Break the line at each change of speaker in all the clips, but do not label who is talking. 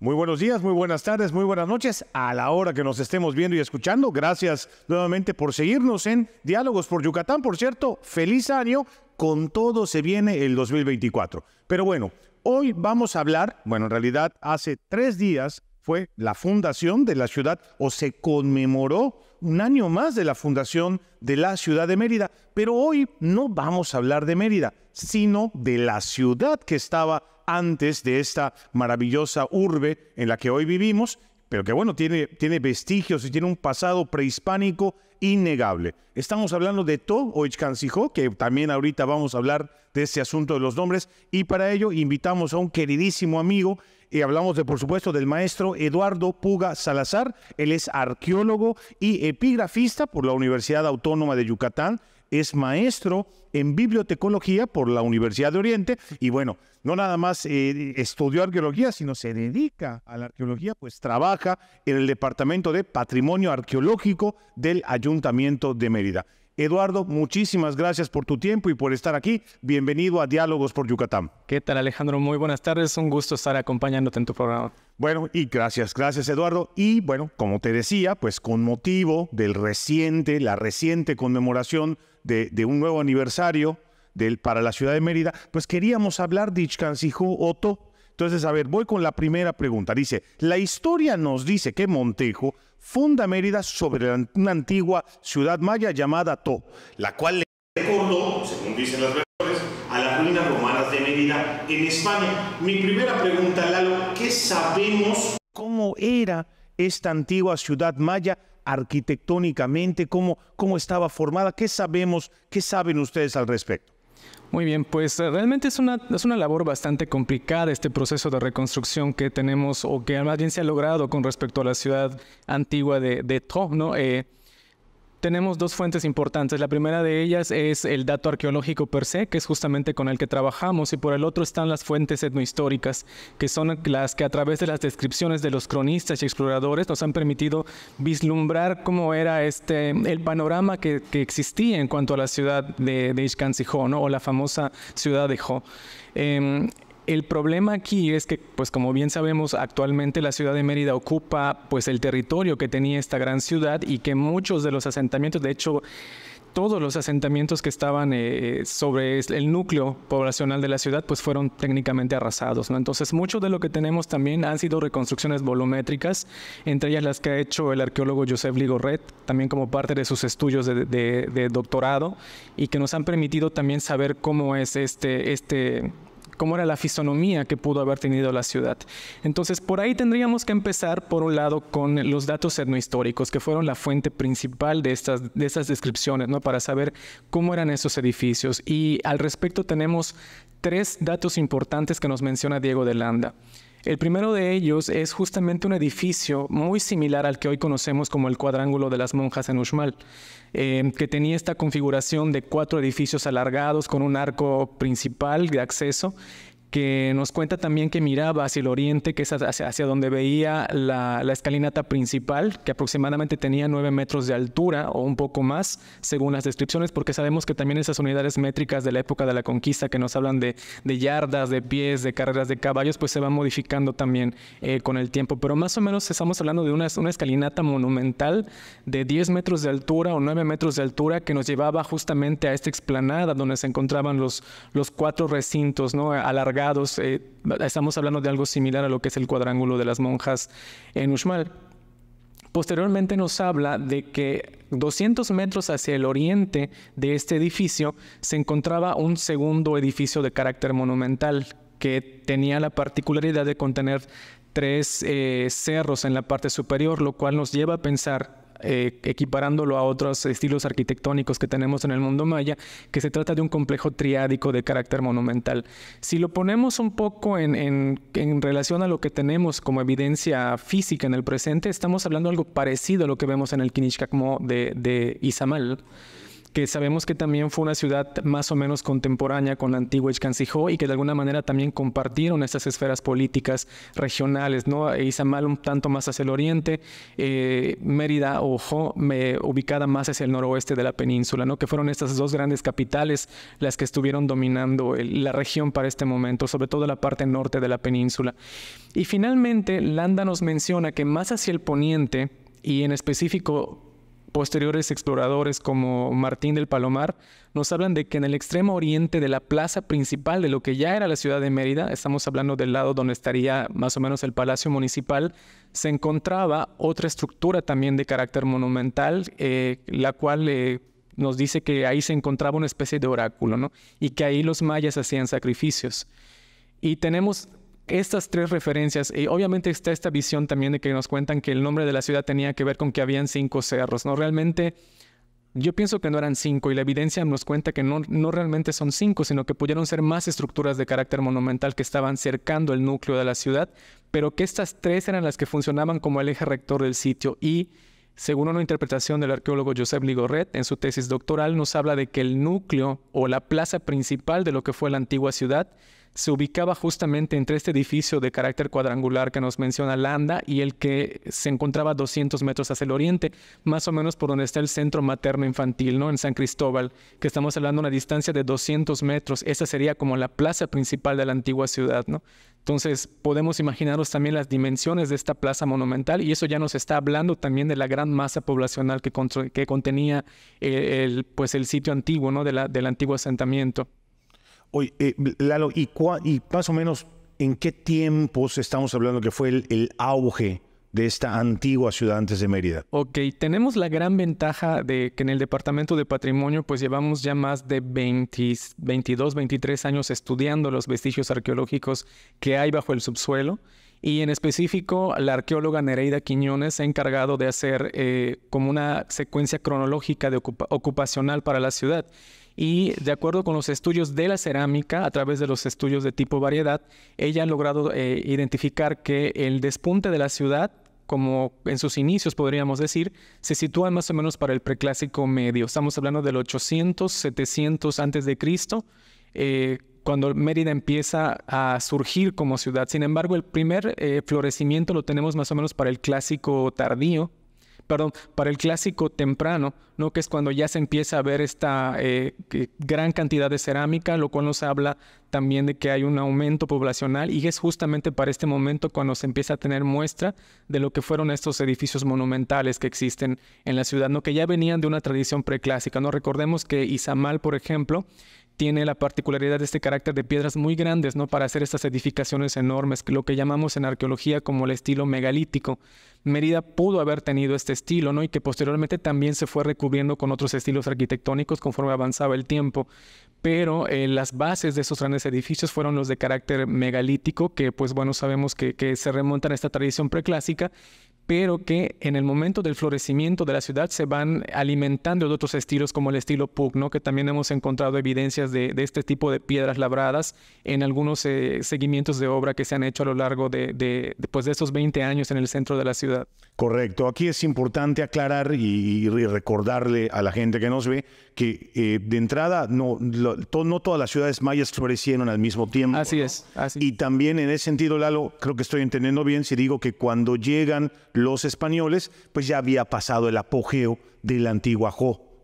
Muy buenos días, muy buenas tardes, muy buenas noches a la hora que nos estemos viendo y escuchando. Gracias nuevamente por seguirnos en Diálogos por Yucatán. Por cierto, feliz año, con todo se viene el 2024. Pero bueno, hoy vamos a hablar, bueno, en realidad hace tres días fue la fundación de la ciudad o se conmemoró un año más de la fundación de la ciudad de Mérida. Pero hoy no vamos a hablar de Mérida, sino de la ciudad que estaba antes de esta maravillosa urbe en la que hoy vivimos, pero que bueno, tiene, tiene vestigios y tiene un pasado prehispánico innegable. Estamos hablando de To o que también ahorita vamos a hablar de este asunto de los nombres, y para ello invitamos a un queridísimo amigo, y hablamos de, por supuesto, del maestro Eduardo Puga Salazar. Él es arqueólogo y epigrafista por la Universidad Autónoma de Yucatán, es maestro en bibliotecología por la Universidad de Oriente y bueno, no nada más eh, estudió arqueología, sino se dedica a la arqueología, pues trabaja en el Departamento de Patrimonio Arqueológico del Ayuntamiento de Mérida. Eduardo, muchísimas gracias por tu tiempo y por estar aquí. Bienvenido a Diálogos por Yucatán. ¿Qué tal Alejandro? Muy buenas tardes. Un gusto estar acompañándote en tu programa. Bueno, y gracias, gracias Eduardo. Y bueno, como te decía, pues con motivo del reciente, la reciente conmemoración de, un nuevo aniversario del, para la ciudad de Mérida, pues queríamos hablar de Ichkansiju Otto entonces, a ver, voy con la primera pregunta. Dice, la historia nos dice que Montejo funda Mérida sobre una antigua ciudad maya llamada To, la cual le recordó, según dicen las versiones, a las ruinas romanas de Mérida en España. Mi primera pregunta, Lalo, ¿qué sabemos? ¿Cómo era esta antigua ciudad maya arquitectónicamente? ¿Cómo, cómo estaba formada? ¿Qué sabemos? ¿Qué saben ustedes al respecto?
Muy bien, pues eh, realmente es una, es una labor bastante complicada este proceso de reconstrucción que tenemos o que además bien se ha logrado con respecto a la ciudad antigua de, de ¿no? Eh, tenemos dos fuentes importantes. La primera de ellas es el dato arqueológico per se, que es justamente con el que trabajamos, y por el otro están las fuentes etnohistóricas, que son las que a través de las descripciones de los cronistas y exploradores nos han permitido vislumbrar cómo era este, el panorama que, existía en cuanto a la ciudad de, de o la famosa ciudad de Jo. El problema aquí es que, pues como bien sabemos, actualmente la ciudad de Mérida ocupa pues el territorio que tenía esta gran ciudad y que muchos de los asentamientos, de hecho, todos los asentamientos que estaban eh, sobre el núcleo poblacional de la ciudad, pues fueron técnicamente arrasados. ¿no? Entonces, mucho de lo que tenemos también han sido reconstrucciones volumétricas, entre ellas las que ha hecho el arqueólogo Joseph Ligorret, también como parte de sus estudios de, de doctorado, y que nos han permitido también saber cómo es este, este cómo era la fisonomía que pudo haber tenido la ciudad. Entonces, por ahí tendríamos que empezar, por un lado, con los datos etnohistóricos, que fueron la fuente principal de estas, descripciones, ¿no? para saber cómo eran esos edificios. Y al respecto tenemos tres datos importantes que nos menciona Diego de Landa. El primero de ellos es justamente un edificio muy similar al que hoy conocemos como el cuadrángulo de las monjas en Uxmal, em, que tenía esta configuración de cuatro edificios alargados con un arco principal de acceso que nos cuenta también que miraba hacia el oriente, que es hacia, donde veía la, escalinata principal, que aproximadamente tenía 9 metros de altura o un poco más, según las descripciones, porque sabemos que también esas unidades métricas de la época de la conquista que nos hablan de, yardas, de pies, de carreras de caballos, pues se van modificando también eh, con el tiempo. Pero más o menos estamos hablando de una, escalinata monumental de 10 metros de altura o 9 metros de altura que nos llevaba justamente a esta explanada donde se encontraban los, cuatro recintos, ¿no? Alargados eh, estamos hablando de algo similar a lo que es el cuadrángulo de las monjas en Uxmal. Posteriormente nos habla de que 200 metros hacia el oriente de este edificio se encontraba un segundo edificio de carácter monumental que tenía la particularidad de contener tres eh, cerros en la parte superior, lo cual nos lleva a pensar eh, equiparándolo a otros estilos arquitectónicos que tenemos en el mundo maya, que se trata de un complejo triádico de carácter monumental. Si lo ponemos un poco en, relación a lo que tenemos como evidencia física en el presente, estamos hablando de algo parecido a lo que vemos en el Kinishkakmo de, de Izamal que sabemos que también fue una ciudad más o menos contemporánea con la antigua y que de alguna manera también compartieron estas esferas políticas regionales, ¿no? E Izamal un tanto más hacia el oriente, eh, Mérida, ojo, me, ubicada más hacia el noroeste de la península, ¿no? Que fueron estas dos grandes capitales las que estuvieron dominando la región para este momento, sobre todo la parte norte de la península. Y finalmente, Landa nos menciona que más hacia el poniente, y en específico Posteriores exploradores como Martín del Palomar nos hablan de que en el extremo oriente de la plaza principal de lo que ya era la ciudad de Mérida, estamos hablando del lado donde estaría más o menos el Palacio Municipal, se encontraba otra estructura también de carácter monumental, eh, la cual eh, nos dice que ahí se encontraba una especie de oráculo, ¿no? Y que ahí los mayas hacían sacrificios. Y tenemos estas tres referencias, y obviamente está esta visión también de que nos cuentan que el nombre de la ciudad tenía que ver con que habían cinco cerros, ¿no? Realmente yo pienso que no eran cinco y la evidencia nos cuenta que no, realmente son cinco, sino que pudieron ser más estructuras de carácter monumental que estaban cercando el núcleo de la ciudad, pero que estas tres eran las que funcionaban como el eje rector del sitio y... Según una interpretación del arqueólogo Joseph Ligorret, en su tesis doctoral nos habla de que el núcleo o la plaza principal de lo que fue la antigua ciudad se ubicaba justamente entre este edificio de carácter cuadrangular que nos menciona Landa y el que se encontraba a 200 metros hacia el oriente, más o menos por donde está el centro materno infantil, ¿no? En San Cristóbal, que estamos hablando de una distancia de 200 metros. Esa sería como la plaza principal de la antigua ciudad, ¿no? Entonces, podemos imaginaros también las dimensiones de esta plaza monumental y eso ya nos está hablando también de la gran masa poblacional que, que contenía eh, el, pues el sitio antiguo, ¿no? De la, del antiguo asentamiento.
Oye, eh, Lalo, ¿y, ¿y, más o menos en qué tiempos estamos hablando que fue el, auge? de esta antigua ciudad antes de Mérida?
Ok, tenemos la gran ventaja de que en el Departamento de Patrimonio pues llevamos ya más de 22, 23 años estudiando los vestigios arqueológicos que hay bajo el subsuelo y en específico la arqueóloga Nereida Quiñones se ha encargado de hacer eh, como una secuencia cronológica de ocupacional para la ciudad y de acuerdo con los estudios de la cerámica, a través de los estudios de tipo variedad, ella ha logrado eh, identificar que el despunte de la ciudad, como en sus inicios podríamos decir, se sitúa más o menos para el preclásico medio. Estamos hablando del 800, 700 antes de Cristo, eh, cuando Mérida empieza a surgir como ciudad. Sin embargo, el primer eh, florecimiento lo tenemos más o menos para el clásico tardío, perdón, para el clásico temprano, ¿no? que es cuando ya se empieza a ver esta eh, gran cantidad de cerámica, lo cual nos habla también de que hay un aumento poblacional y es justamente para este momento cuando se empieza a tener muestra de lo que fueron estos edificios monumentales que existen en la ciudad, ¿no? que ya venían de una tradición preclásica. ¿no? Recordemos que Izamal, por ejemplo, tiene la particularidad de este carácter de piedras muy grandes, ¿no? Para hacer estas edificaciones enormes, lo que llamamos en arqueología como el estilo megalítico. Mérida pudo haber tenido este estilo, ¿no? Y que posteriormente también se fue recubriendo con otros estilos arquitectónicos conforme avanzaba el tiempo. Pero eh, las bases de esos grandes edificios fueron los de carácter megalítico, que pues bueno, sabemos que, que se remontan a esta tradición preclásica, pero que en el momento del florecimiento de la ciudad se van alimentando de otros estilos como el estilo ¿no? que también hemos encontrado evidencias de, este tipo de piedras labradas en algunos eh, seguimientos de obra que se han hecho a lo largo de, pues
estos 20 años en el centro de la ciudad. Correcto, aquí es importante aclarar y recordarle a la gente que nos ve que eh, de entrada no, no todas las ciudades mayas florecieron al mismo tiempo. Así es. Así. Y también en ese sentido, Lalo, creo que estoy entendiendo bien si digo que cuando llegan los españoles, pues ya había pasado el apogeo de la antigua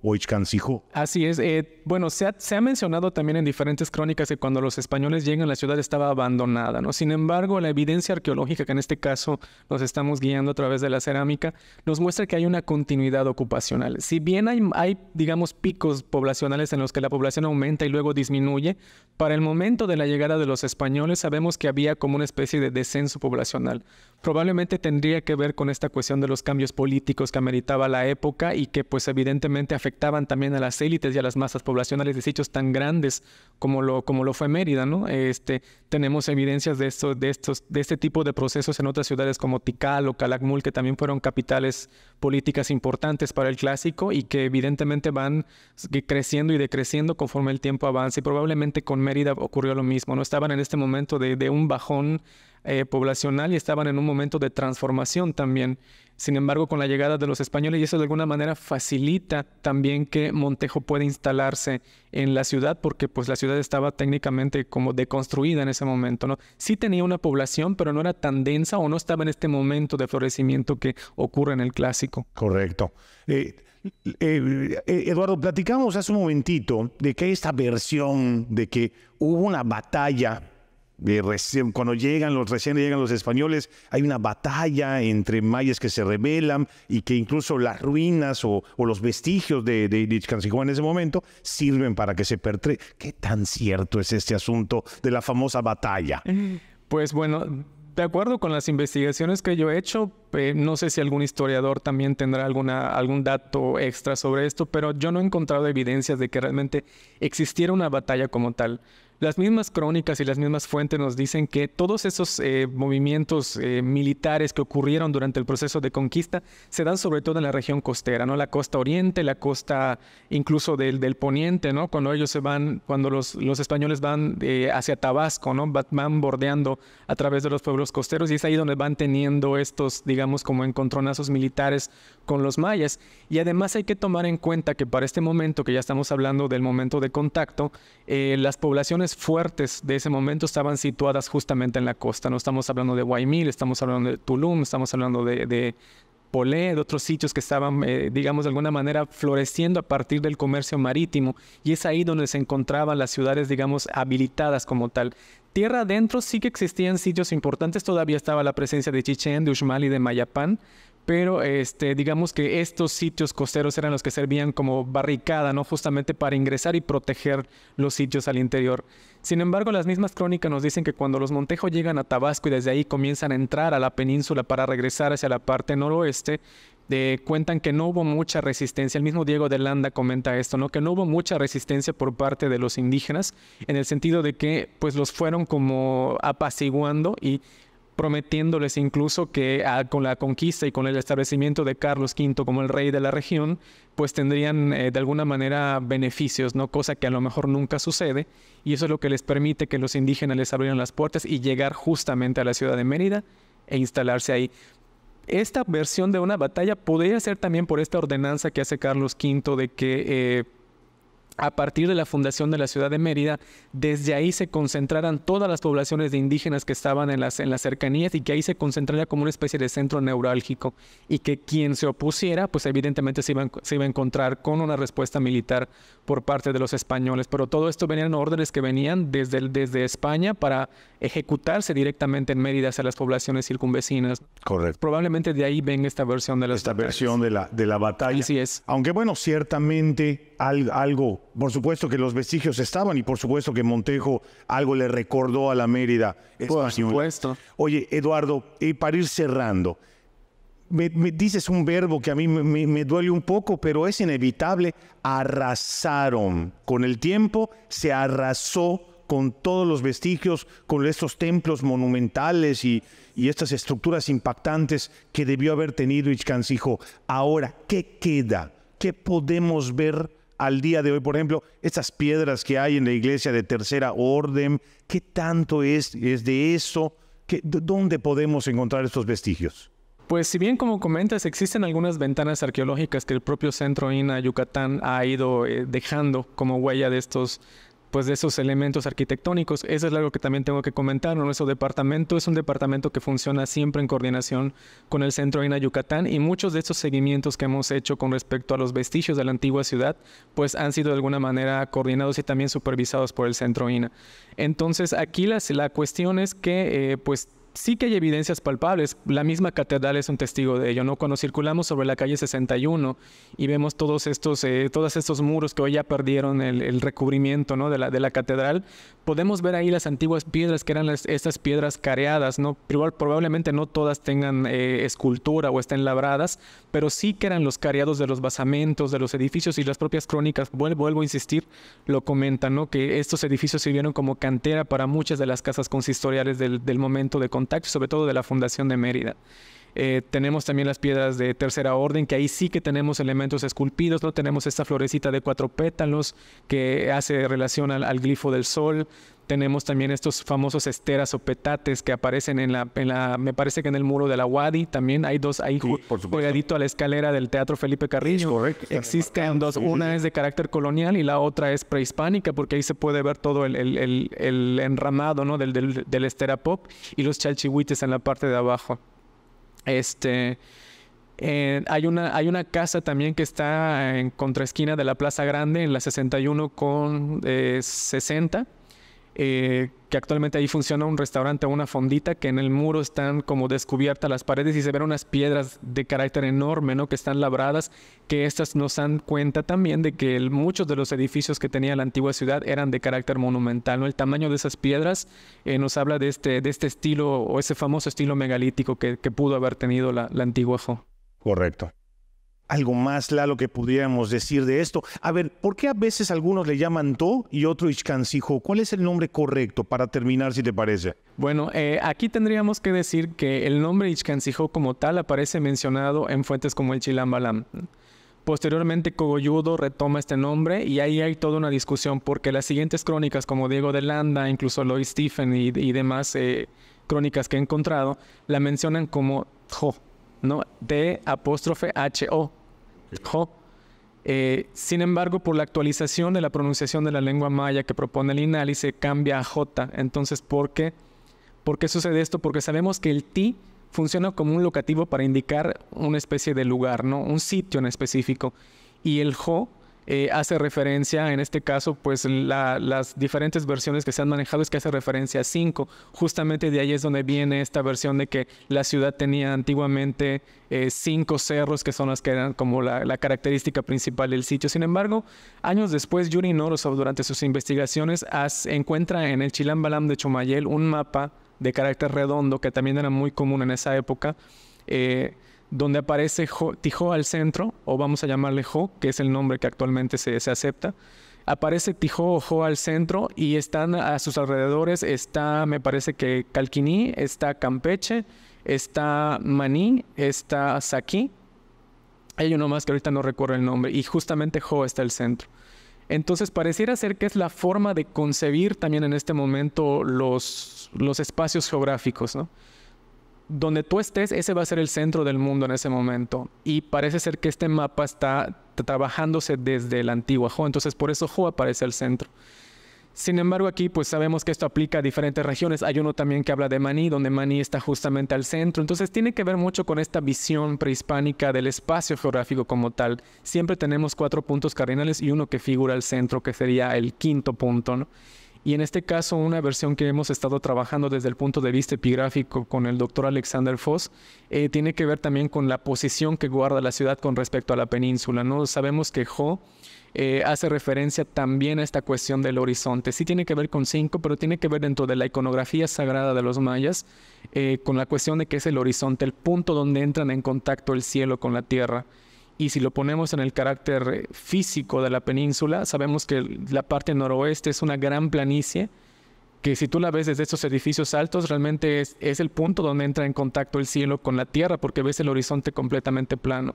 Oichcancijo.
Así es. Eh, bueno, se ha, mencionado también en diferentes crónicas que cuando los españoles llegan la ciudad estaba abandonada, ¿no? Sin embargo, la evidencia arqueológica, que en este caso nos estamos guiando a través de la cerámica, nos muestra que hay una continuidad ocupacional. Si bien hay, hay digamos, picos poblacionales en los que la población aumenta y luego disminuye, para el momento de la llegada de los españoles sabemos que había como una especie de descenso poblacional. Probablemente tendría que ver con esta cuestión de los cambios políticos que ameritaba la época y que pues evidentemente afectaba afectaban también a las élites y a las masas poblacionales de sitios tan grandes como lo, como lo fue Mérida, ¿no? Este, tenemos evidencias de, esto, de, estos, de este tipo de procesos en otras ciudades como Tikal o Calakmul, que también fueron capitales políticas importantes para el clásico y que evidentemente van creciendo y decreciendo conforme el tiempo avanza. Y probablemente con Mérida ocurrió lo mismo, ¿no? Estaban en este momento de, un bajón eh, poblacional y estaban en un momento de transformación también. Sin embargo, con la llegada de los españoles, y eso de alguna manera facilita también que Montejo pueda instalarse en la ciudad, porque pues la ciudad estaba técnicamente como deconstruida en ese momento, ¿no? Sí tenía una población, pero no era tan densa o no estaba en este momento de florecimiento que ocurre en el clásico. Correcto.
Eh, eh, eh, Eduardo, platicamos hace un momentito de que hay esta versión de que hubo una batalla cuando llegan los recién llegan los españoles, hay una batalla entre mayas que se rebelan y que incluso las ruinas o, los vestigios de, de, en ese momento sirven para que se pertre. ¿Qué tan cierto es este asunto de la famosa batalla?
Pues bueno, de acuerdo con las investigaciones que yo he hecho, eh, no sé si algún historiador también tendrá alguna, algún dato extra sobre esto, pero yo no he encontrado evidencias de que realmente existiera una batalla como tal. Las mismas crónicas y las mismas fuentes nos dicen que todos esos eh, movimientos eh, militares que ocurrieron durante el proceso de conquista se dan sobre todo en la región costera, ¿no? La costa oriente, la costa incluso del, del poniente, ¿no? Cuando ellos se van, cuando los, los españoles van eh, hacia Tabasco, ¿no? Van bordeando a través de los pueblos costeros y es ahí donde van teniendo estos, digamos, como encontronazos militares con los mayas. Y además hay que tomar en cuenta que para este momento, que ya estamos hablando del momento de contacto, eh, las poblaciones fuertes de ese momento estaban situadas justamente en la costa. No estamos hablando de Guaymil, estamos hablando de Tulum, estamos hablando de, de Polé, de otros sitios que estaban, eh, digamos, de alguna manera floreciendo a partir del comercio marítimo. Y es ahí donde se encontraban las ciudades, digamos, habilitadas como tal. Tierra adentro sí que existían sitios importantes, todavía estaba la presencia de Chichén, de Uxmal y de Mayapán, pero este, digamos que estos sitios costeros eran los que servían como barricada, ¿no? Justamente para ingresar y proteger los sitios al interior. Sin embargo, las mismas crónicas nos dicen que cuando los Montejo llegan a Tabasco y desde ahí comienzan a entrar a la península para regresar hacia la parte noroeste, eh, cuentan que no hubo mucha resistencia. El mismo Diego de Landa comenta esto, ¿no? Que no hubo mucha resistencia por parte de los indígenas, en el sentido de que pues los fueron como apaciguando y prometiéndoles incluso que ah, con la conquista y con el establecimiento de Carlos V como el rey de la región, pues tendrían eh, de alguna manera beneficios, ¿no? Cosa que a lo mejor nunca sucede, y eso es lo que les permite que los indígenas les abrieran las puertas y llegar justamente a la ciudad de Mérida e instalarse ahí. Esta versión de una batalla podría ser también por esta ordenanza que hace Carlos V de que... Eh, a partir de la fundación de la ciudad de Mérida, desde ahí se concentraran todas las poblaciones de indígenas que estaban en las, en las cercanías y que ahí se concentraría como una especie de centro neurálgico y que quien se opusiera, pues evidentemente se iba, se a encontrar con una respuesta militar por parte de los españoles. Pero todo esto venían órdenes que venían desde, desde España para ejecutarse directamente en Mérida hacia las poblaciones circunvecinas.
Correcto. Probablemente de ahí ven esta versión de la Esta versión de la, de la batalla. Así es. Aunque bueno, ciertamente algo, por supuesto que los vestigios estaban y por supuesto que Montejo algo le recordó a la Mérida. Por supuesto. Oye, Eduardo, y para ir cerrando, me, dices un verbo que a mí me, duele un poco, pero es inevitable. Arrasaron. Con el tiempo se arrasó con todos los vestigios, con estos templos monumentales y, estas estructuras impactantes que debió haber tenido Ichcancijo. Ahora, ¿qué queda? ¿Qué podemos ver al día de hoy, por ejemplo, estas piedras que hay en la iglesia de tercera orden, ¿qué tanto es, es de eso? ¿Dónde podemos encontrar estos vestigios?
Pues si bien como comentas, existen algunas ventanas arqueológicas que el propio centro INA Yucatán ha ido eh, dejando como huella de estos pues de esos elementos arquitectónicos. Eso es algo que también tengo que comentar. Nuestro departamento es un departamento que funciona siempre en coordinación con el Centro INA Yucatán y muchos de estos seguimientos que hemos hecho con respecto a los vestigios de la antigua ciudad, pues han sido de alguna manera coordinados y también supervisados por el Centro INA. Entonces aquí la cuestión es que eh, pues sí que hay evidencias palpables. La misma catedral es un testigo de ello, ¿no? Cuando circulamos sobre la calle 61 y vemos todos estos, eh, todos estos muros que hoy ya perdieron el, el recubrimiento, ¿no? De la, de la, catedral, podemos ver ahí las antiguas piedras que eran las, estas piedras careadas, ¿no? probablemente no todas tengan eh, escultura o estén labradas, pero sí que eran los careados de los basamentos, de los edificios y las propias crónicas, vuelvo, a insistir, lo comentan, ¿no? Que estos edificios sirvieron como cantera para muchas de las casas consistoriales del, del momento de construcción sobre todo de la Fundación de Mérida. Eh, tenemos también las piedras de tercera orden, que ahí sí que tenemos elementos esculpidos, ¿no? Tenemos esta florecita de cuatro pétalos que hace relación al, glifo del sol. Tenemos también estos famosos esteras o petates que aparecen en la, la me parece que en el muro de la Wadi, también hay dos ahí sí, colgadito a la escalera del Teatro Felipe Carrillo. Existen dos, una es de carácter colonial y la otra es prehispánica, porque ahí se puede ver todo el, el, enramado ¿no? del, del, del estera pop y los chalchihuites en la parte de abajo. Este. Eh, hay, una, hay una casa también que está en contraesquina de la Plaza Grande, en la 61 con 60. Eh, eh, que actualmente ahí funciona un restaurante o una fondita que en el muro están como descubiertas las paredes y se ven unas piedras de carácter enorme, ¿no? Que están labradas, que estas nos dan cuenta también de que muchos de los edificios que tenía la antigua ciudad eran de carácter monumental, ¿no? El tamaño de esas piedras eh, nos habla de este, de este estilo o ese famoso estilo megalítico que,
pudo haber tenido la, antigua FO. Correcto algo más, Lalo, que pudiéramos decir de esto. A ver, ¿por qué a veces algunos le llaman To y otro Ixcancijo? ¿Cuál es el nombre correcto para terminar, si te parece?
Bueno, eh, aquí tendríamos que decir que el nombre Ixcancijo como tal aparece mencionado en fuentes como el Chilambalam. Posteriormente, Cogolludo retoma este nombre y ahí hay toda una discusión porque las siguientes crónicas, como Diego de Landa, incluso Lloyd Stephen y, demás eh, crónicas que he encontrado, la mencionan como Jo, ¿no? De apóstrofe H-O, Ho. Eh, sin embargo, por la actualización de la pronunciación de la lengua maya que propone el INALI, se cambia a J. Entonces, ¿por qué? ¿Por qué sucede esto? Porque sabemos que el ti funciona como un locativo para indicar una especie de lugar, ¿no? Un sitio en específico. Y el jo... Eh, hace referencia, en este caso, pues las diferentes versiones que se han manejado es que hace referencia a cinco Justamente de ahí es donde viene esta versión de que la ciudad tenía antiguamente eh, cinco cerros que son las que eran como la, característica principal del sitio. Sin embargo, años después, Yuri Norosov, durante sus investigaciones, encuentra en el Chilambalam de Chumayel un mapa de carácter redondo que también era muy común en esa época. Eh, donde aparece Tijó al centro, o vamos a llamarle Jo, que es el nombre que actualmente se, acepta. Aparece Tijó o Jo al centro y están a sus alrededores, está, me parece que Calquiní, está Campeche, está Maní, está Saquí. Hay uno más que ahorita no recuerdo el nombre y justamente Jo está al centro. Entonces pareciera ser que es la forma de concebir también en este momento los, los espacios geográficos, ¿no? donde tú estés, ese va a ser el centro del mundo en ese momento. Y parece ser que este mapa está trabajándose desde la antigua Jo, entonces por eso Jo aparece al centro. Sin embargo, aquí pues sabemos que esto aplica a diferentes regiones. Hay uno también que habla de Maní, donde Maní está justamente al centro. Entonces tiene que ver mucho con esta visión prehispánica del espacio geográfico como tal. Siempre tenemos cuatro puntos cardinales y uno que figura al centro, que sería el quinto punto. ¿no? Y en este caso, una versión que hemos estado trabajando desde el punto de vista epigráfico con el doctor Alexander Foss, eh, tiene que ver también con la posición que guarda la ciudad con respecto a la península. ¿no? Sabemos que Jo eh, hace referencia también a esta cuestión del horizonte. Sí tiene que ver con cinco, pero tiene que ver dentro de la iconografía sagrada de los mayas, eh, con la cuestión de que es el horizonte, el punto donde entran en contacto el cielo con la tierra. Y si lo ponemos en el carácter eh, físico de la península, sabemos que la parte noroeste es una gran planicie, que si tú la ves desde estos edificios altos, realmente es, el punto donde entra en contacto el cielo con la tierra, porque ves el horizonte completamente plano.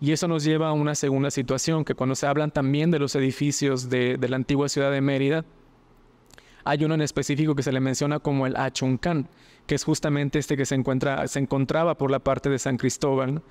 Y eso nos lleva a una segunda situación, que cuando se hablan también de los edificios de, la antigua ciudad de Mérida, hay uno en específico que se le menciona como el Achuncán, que es justamente este que se, encuentra, se encontraba por la parte de San Cristóbal.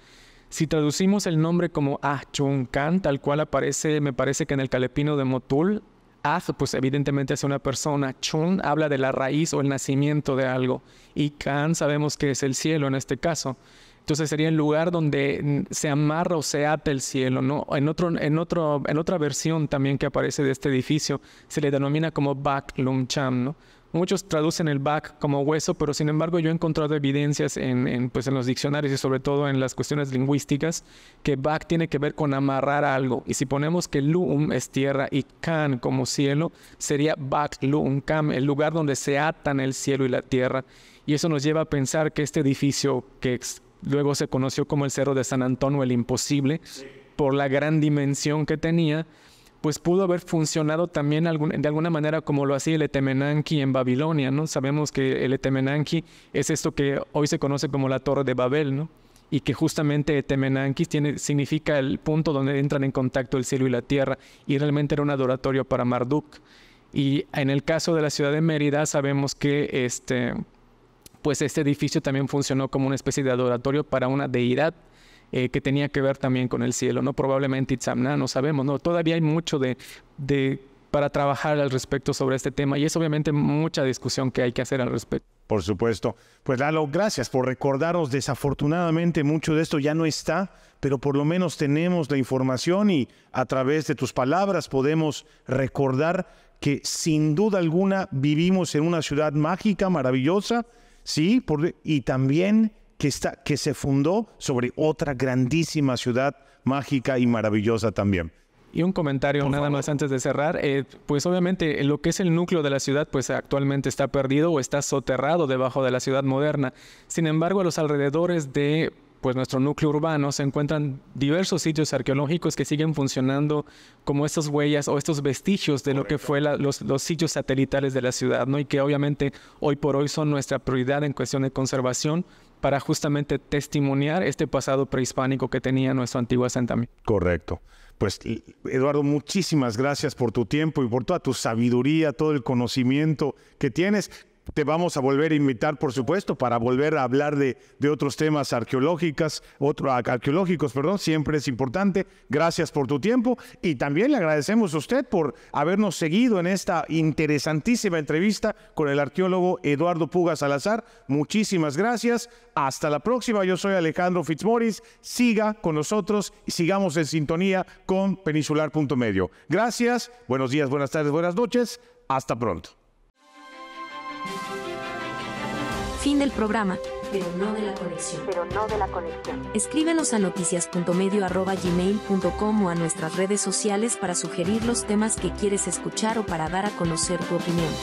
Si traducimos el nombre como Ah-Chun-Kan, tal cual aparece, me parece que en el calepino de Motul, Ah, pues evidentemente es una persona. Chun habla de la raíz o el nacimiento de algo. Y Kan sabemos que es el cielo en este caso. Entonces sería el lugar donde mm, se amarra o se ata el cielo, ¿no? En, otro, en, otro, en otra versión también que aparece de este edificio, se le denomina como Bak Lum Cham, ¿no? Muchos traducen el back como hueso, pero sin embargo yo he encontrado evidencias en, pues, en los diccionarios y sobre todo en las cuestiones lingüísticas que back tiene que ver con amarrar algo. Y si ponemos que Lum es tierra y can como cielo, sería back Lum, cam, el lugar donde se atan el cielo y la tierra. Y eso nos lleva a pensar que este edificio que luego se conoció como el Cerro de San Antonio, el Imposible, por la gran dimensión que tenía, pues pudo haber funcionado también de alguna manera como lo hacía el Etemenanki en Babilonia, ¿no? Sabemos que el Etemenanki es esto que hoy se conoce como la Torre de Babel, ¿no? Y que justamente Etemenanki significa el punto donde entran en contacto el cielo y la tierra, y realmente era un adoratorio para Marduk. Y en el caso de la ciudad de Mérida sabemos que este, pues este edificio también funcionó como una especie de adoratorio para una deidad, eh, que tenía que ver también con el cielo, ¿no? Probablemente Itzamna, no sabemos, ¿no? Todavía hay mucho de, para trabajar al respecto sobre este tema y es obviamente
mucha discusión que hay que hacer al respecto. Por supuesto. Pues Lalo, gracias por recordaros. Desafortunadamente mucho de esto ya no está, pero por lo menos tenemos la información y a través de tus palabras podemos recordar que sin duda alguna vivimos en una ciudad mágica, maravillosa, sí, por, y también que, se fundó sobre otra grandísima ciudad mágica y maravillosa también.
Y un comentario nada más antes de cerrar. Eh, pues obviamente lo que es el núcleo de la ciudad pues actualmente está perdido o está soterrado debajo de la ciudad moderna. Sin embargo, a los alrededores de pues nuestro núcleo urbano se encuentran diversos sitios arqueológicos que siguen funcionando como estas huellas o estos vestigios de lo que fue los, los, sitios satelitales de la ciudad, ¿no? Y que obviamente hoy por hoy son nuestra prioridad en cuestión de conservación para justamente testimoniar este pasado prehispánico que tenía nuestro antiguo asentamiento.
Correcto. Pues Eduardo, muchísimas gracias por tu tiempo y por toda tu sabiduría, todo el conocimiento que tienes. Te vamos a volver a invitar, por supuesto, para volver a hablar de, otros temas arqueológicas, otro, arqueológicos, perdón, siempre es importante. Gracias por tu tiempo y también le agradecemos a usted por habernos seguido en esta interesantísima entrevista con el arqueólogo Eduardo Puga Salazar. Muchísimas gracias. Hasta la próxima. Yo soy Alejandro Fitzmorris, Siga con nosotros y sigamos en sintonía con peninsular.medio. Gracias. Buenos días, buenas tardes, buenas noches. Hasta pronto.
Fin del programa. Pero no de la conexión. Pero no de la conexión. Escríbenos a noticias.medio.gmail.com o a nuestras redes
sociales para sugerir los temas que quieres escuchar o para dar a conocer tu opinión.